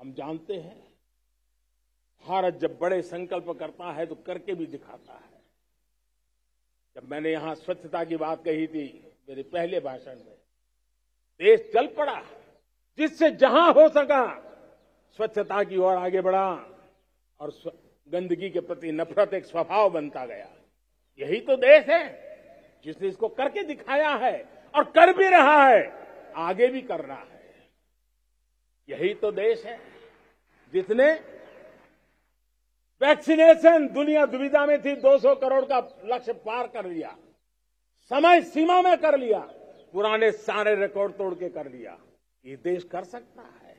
हम जानते हैं भारत जब बड़े संकल्प करता है तो करके भी दिखाता है जब मैंने यहां स्वच्छता की बात कही थी मेरे पहले भाषण में देश चल पड़ा जिससे जहां हो सका स्वच्छता की ओर आगे बढ़ा और गंदगी के प्रति नफरत एक स्वभाव बनता गया यही तो देश है जिसने इसको करके दिखाया है और कर भी रहा है आगे भी कर रहा है यही तो देश है जिसने वैक्सीनेशन दुनिया दुविधा में थी 200 करोड़ का लक्ष्य पार कर लिया समय सीमा में कर लिया पुराने सारे रिकॉर्ड तोड़ के कर लिया ये देश कर सकता है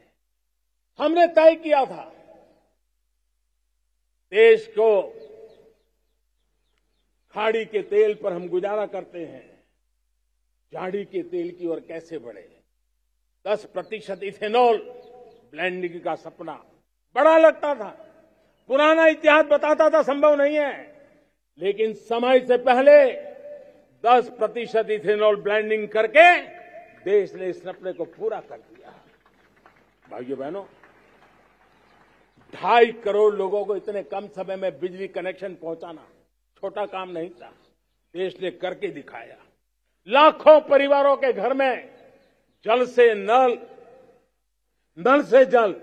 हमने तय किया था देश को खाड़ी के तेल पर हम गुजारा करते हैं झाड़ी के तेल की ओर कैसे बढ़े 10 प्रतिशत इथेनॉल ब्लैंडिंग का सपना बड़ा लगता था पुराना इतिहास बताता था संभव नहीं है लेकिन समय से पहले 10 प्रतिशत इथेनॉल ब्लेंडिंग करके देश ने इस सपने को पूरा कर दिया भाइयों बहनों ढाई करोड़ लोगों को इतने कम समय में बिजली कनेक्शन पहुंचाना छोटा काम नहीं था देश ने करके दिखाया लाखों परिवारों के घर में जल से नल नल से जल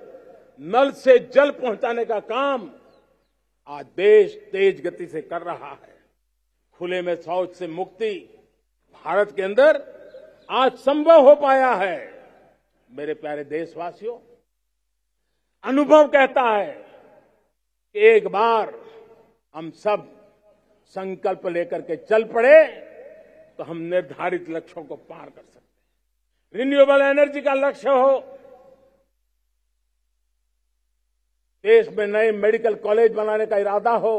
नल से जल पहुंचाने का काम आज देश तेज गति से कर रहा है खुले में शौच से मुक्ति भारत के अंदर आज संभव हो पाया है मेरे प्यारे देशवासियों अनुभव कहता है कि एक बार हम सब संकल्प लेकर के चल पड़े तो हम निर्धारित लक्ष्यों को पार कर सकते हैं रिन्यूएबल एनर्जी का लक्ष्य हो देश में नए मेडिकल कॉलेज बनाने का इरादा हो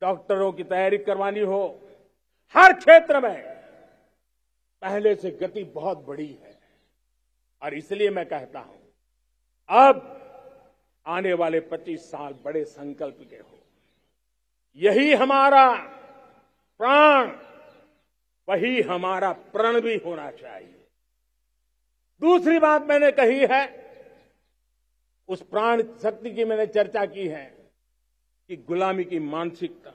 डॉक्टरों की तैयारी करवानी हो हर क्षेत्र में पहले से गति बहुत बड़ी है और इसलिए मैं कहता हूं अब आने वाले 25 साल बड़े संकल्प के हो यही हमारा प्राण वही हमारा प्रण भी होना चाहिए दूसरी बात मैंने कही है उस प्राण शक्ति की मैंने चर्चा की है कि गुलामी की मानसिकता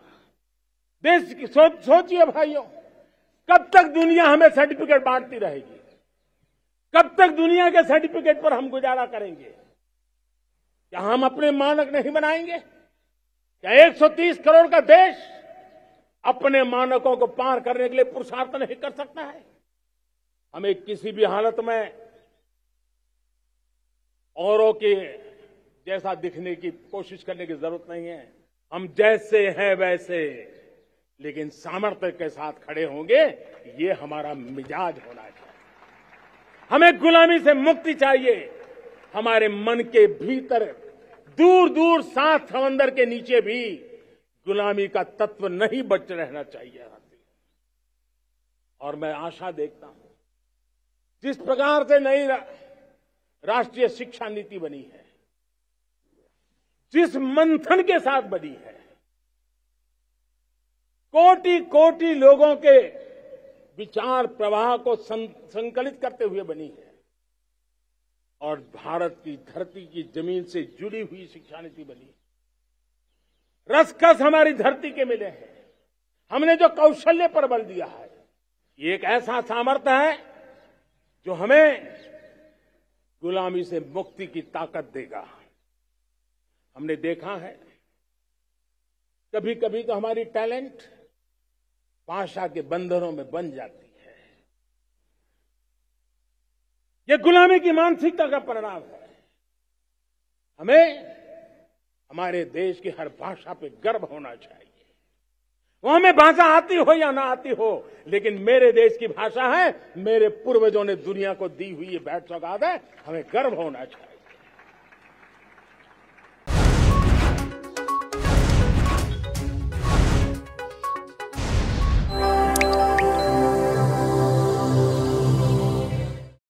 देश की सो, सोचिए भाइयों कब तक दुनिया हमें सर्टिफिकेट बांटती रहेगी कब तक दुनिया के सर्टिफिकेट पर हम गुजारा करेंगे क्या हम अपने मानक नहीं बनाएंगे क्या 130 करोड़ का देश अपने मानकों को पार करने के लिए पुरुषार्थ नहीं कर सकता है हमें किसी भी हालत में औरों के जैसा दिखने की कोशिश करने की जरूरत नहीं है हम जैसे हैं वैसे लेकिन सामर्थ्य के साथ खड़े होंगे ये हमारा मिजाज होना चाहिए हमें गुलामी से मुक्ति चाहिए हमारे मन के भीतर दूर दूर सात समंदर के नीचे भी गुलामी का तत्व नहीं बच रहना चाहिए और मैं आशा देखता हूं जिस प्रकार से नहीं रहा राष्ट्रीय शिक्षा नीति बनी है जिस मंथन के साथ बनी है कोटि कोटि लोगों के विचार प्रवाह को संकलित करते हुए बनी है और भारत की धरती की जमीन से जुड़ी हुई शिक्षा नीति बनी है रसकस हमारी धरती के मिले हैं हमने जो कौशल्य पर बल दिया है ये एक ऐसा सामर्थ्य है जो हमें गुलामी से मुक्ति की ताकत देगा हमने देखा है कभी कभी तो हमारी टैलेंट भाषा के बंधनों में बन जाती है यह गुलामी की मानसिकता का परिणाम है हमें हमारे देश की हर भाषा पे गर्व होना चाहिए वो हमें भाषा आती हो या ना आती हो लेकिन मेरे देश की भाषा है मेरे पूर्वजों ने दुनिया को दी हुई ये बैठ सौगात है हमें गर्व होना चाहिए